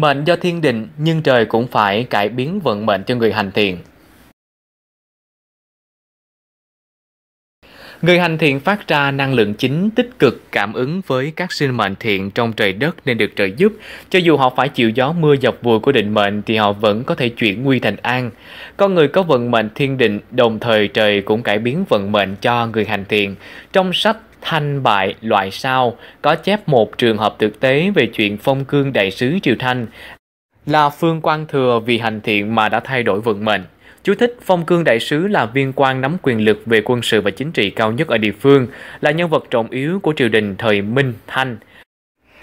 Mệnh do thiên định nhưng trời cũng phải cải biến vận mệnh cho người hành thiện. Người hành thiện phát ra năng lượng chính tích cực cảm ứng với các sinh mệnh thiện trong trời đất nên được trời giúp. Cho dù họ phải chịu gió mưa dọc vùi của định mệnh thì họ vẫn có thể chuyển nguy thành an. Con người có vận mệnh thiên định, đồng thời trời cũng cải biến vận mệnh cho người hành thiện. Trong sách Thanh bại loại sao có chép một trường hợp thực tế về chuyện phong cương đại sứ Triều Thanh là Phương Quan Thừa vì hành thiện mà đã thay đổi vận mệnh. Chú thích Phong Cương Đại Sứ là viên quan nắm quyền lực về quân sự và chính trị cao nhất ở địa phương, là nhân vật trọng yếu của triều đình thời Minh Thanh.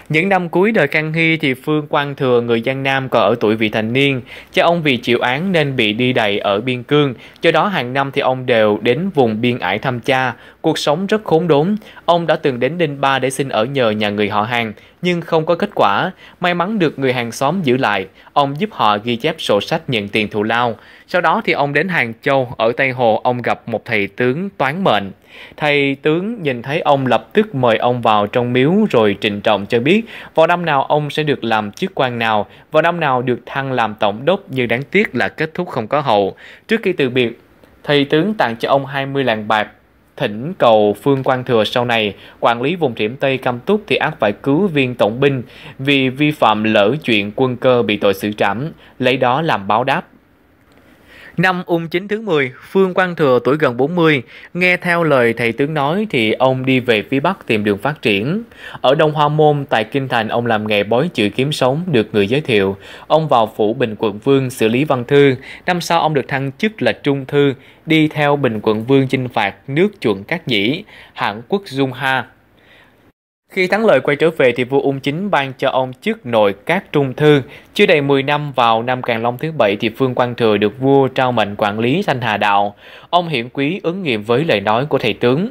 Những năm cuối đời Can Hy thì Phương Quang Thừa người Giang Nam còn ở tuổi vị thành niên, cha ông vì chịu án nên bị đi đày ở biên cương, do đó hàng năm thì ông đều đến vùng biên ải thăm cha, Cuộc sống rất khốn đốn, ông đã từng đến Ninh Ba để xin ở nhờ nhà người họ hàng, nhưng không có kết quả. May mắn được người hàng xóm giữ lại, ông giúp họ ghi chép sổ sách nhận tiền thù lao. Sau đó thì ông đến Hàng Châu, ở Tây Hồ ông gặp một thầy tướng toán mệnh. Thầy tướng nhìn thấy ông lập tức mời ông vào trong miếu rồi trịnh trọng cho biết vào năm nào ông sẽ được làm chức quan nào, vào năm nào được thăng làm tổng đốc như đáng tiếc là kết thúc không có hậu. Trước khi từ biệt, thầy tướng tặng cho ông 20 lạng bạc thỉnh cầu Phương quan Thừa sau này, quản lý vùng Triểm Tây Cam Túc thì ác phải cứu viên tổng binh vì vi phạm lỡ chuyện quân cơ bị tội xử trảm, lấy đó làm báo đáp. Năm ung chính thứ 10, Phương Quang Thừa tuổi gần 40, nghe theo lời thầy tướng nói thì ông đi về phía Bắc tìm đường phát triển. Ở Đông Hoa Môn, tại Kinh Thành, ông làm nghề bói chữ kiếm sống, được người giới thiệu. Ông vào phủ Bình Quận Vương xử lý văn thư. Năm sau, ông được thăng chức là Trung Thư, đi theo Bình Quận Vương chinh phạt nước chuẩn các nhĩ, hạng quốc Dung Ha. Khi thắng lợi quay trở về thì vua Ung Chính ban cho ông chức nội các trung thư. Chưa đầy 10 năm vào năm Càn Long thứ bảy thì Phương Quang Thừa được vua trao mệnh quản lý Thanh Hà Đạo. Ông hiển quý ứng nghiệm với lời nói của thầy tướng.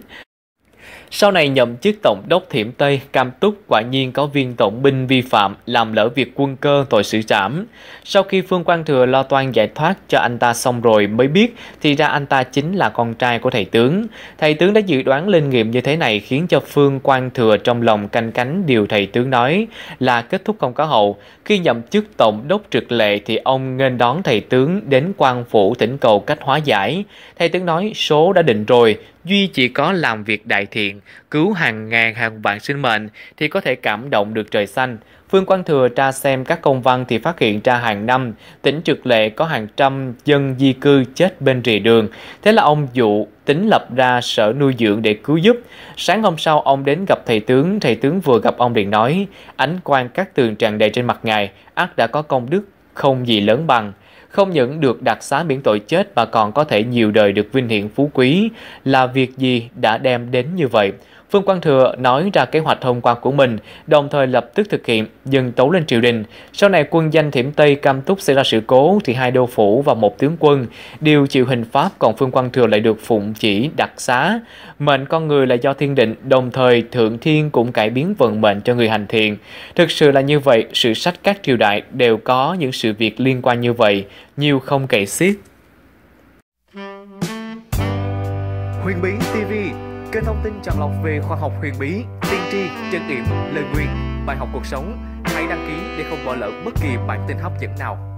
Sau này nhậm chức tổng đốc Thiểm Tây, Cam Túc quả nhiên có viên tổng binh vi phạm làm lỡ việc quân cơ tội xử trảm. Sau khi Phương Quang Thừa lo toan giải thoát cho anh ta xong rồi mới biết thì ra anh ta chính là con trai của thầy tướng. Thầy tướng đã dự đoán linh nghiệm như thế này khiến cho Phương Quang Thừa trong lòng canh cánh điều thầy tướng nói là kết thúc không có hậu. Khi nhậm chức tổng đốc trực lệ thì ông nên đón thầy tướng đến quan phủ tỉnh cầu cách hóa giải. Thầy tướng nói số đã định rồi, Duy chỉ có làm việc đại thiện, cứu hàng ngàn hàng vạn sinh mệnh thì có thể cảm động được trời xanh. Phương Quang Thừa tra xem các công văn thì phát hiện ra hàng năm, tỉnh Trực Lệ có hàng trăm dân di cư chết bên rìa đường. Thế là ông dụ tính lập ra sở nuôi dưỡng để cứu giúp. Sáng hôm sau ông đến gặp thầy tướng, thầy tướng vừa gặp ông liền nói, ánh quang các tường tràn đầy trên mặt ngài, ác đã có công đức không gì lớn bằng không những được đặc xá miễn tội chết mà còn có thể nhiều đời được vinh hiển phú quý, là việc gì đã đem đến như vậy. Phương Quang Thừa nói ra kế hoạch thông qua của mình, đồng thời lập tức thực hiện, dừng tấu lên triều đình. Sau này quân danh Thiểm Tây cam túc xảy ra sự cố thì hai đô phủ và một tướng quân đều chịu hình pháp còn Phương Quang Thừa lại được phụng chỉ đặc xá. Mệnh con người là do thiên định, đồng thời Thượng Thiên cũng cải biến vận mệnh cho người hành thiện. Thực sự là như vậy, sự sách các triều đại đều có những sự việc liên quan như vậy, nhiều không kể xiết. Huyền Bí TV Kênh thông tin chọn lọc về khoa học huyền bí, tiên tri, chân điểm, lời nguyền, bài học cuộc sống. Hãy đăng ký để không bỏ lỡ bất kỳ bản tin hấp dẫn nào.